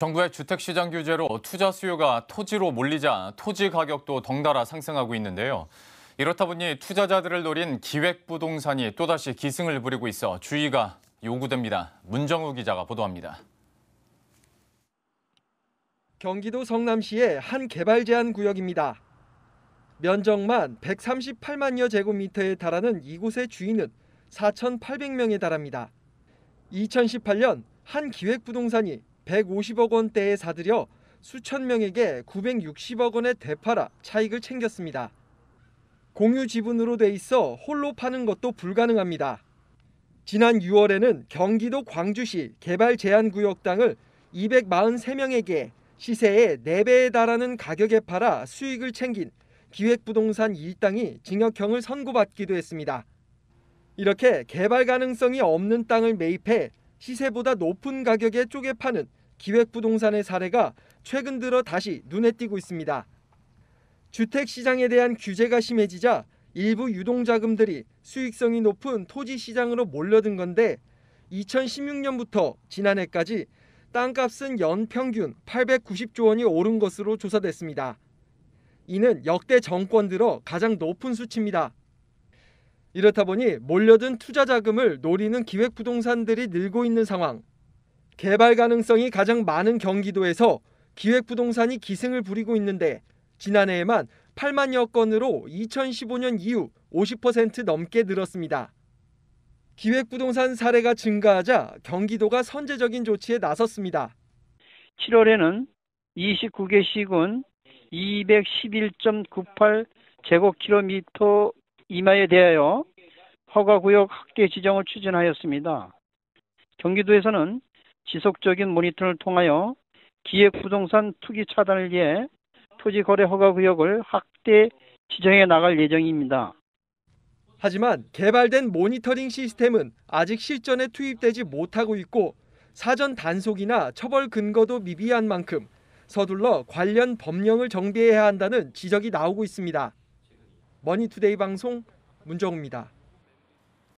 정부의 주택시장 규제로 투자 수요가 토지로 몰리자 토지 가격도 덩달아 상승하고 있는데요. 이렇다 보니 투자자들을 노린 기획부동산이 또다시 기승을 부리고 있어 주의가 요구됩니다. 문정우 기자가 보도합니다. 경기도 성남시의 한 개발 제한 구역입니다. 면적만 138만여 제곱미터에 달하는 이곳의 주인은 4,800명에 달합니다. 2018년 한 기획부동산이 150억 원대에 사들여 수천 명에게 960억 원에 대파라 차익을 챙겼습니다. 공유 지분으로 돼 있어 홀로 파는 것도 불가능합니다. 지난 6월에는 경기도 광주시 개발 제한 구역 땅을 243명에게 시세의 4배에 달하는 가격에 팔아 수익을 챙긴 기획부동산 1당이 징역형을 선고받기도 했습니다. 이렇게 개발 가능성이 없는 땅을 매입해 시세보다 높은 가격에 쪼개 파는 기획부동산의 사례가 최근 들어 다시 눈에 띄고 있습니다. 주택 시장에 대한 규제가 심해지자 일부 유동자금들이 수익성이 높은 토지 시장으로 몰려든 건데 2016년부터 지난해까지 땅값은 연평균 890조 원이 오른 것으로 조사됐습니다. 이는 역대 정권 들어 가장 높은 수치입니다. 이렇다 보니 몰려든 투자 자금을 노리는 기획 부동산들이 늘고 있는 상황. 개발 가능성이 가장 많은 경기도에서 기획부동산이 기승을 부리고 있는데 지난해에만 8만여 건으로 2015년 이후 50% 넘게 늘었습니다. 기획부동산 사례가 증가하자 경기도가 선제적인 조치에 나섰습니다. 7월에는 29개 시군 211.98 제곱킬로미터 이마에 대하여 허가구역 확대 지정을 추진하였습니다. 경기도에서는 지속적인 모니터를 통하여 기획부동산 투기 차단을 위해 토지 거래 허가 구역을 확대 지정해 나갈 예정입니다. 하지만 개발된 모니터링 시스템은 아직 실전에 투입되지 못하고 있고 사전 단속이나 처벌 근거도 미비한 만큼 서둘러 관련 법령을 정비해야 한다는 지적이 나오고 있습니다. 머니투데이 방송 문정우입니다.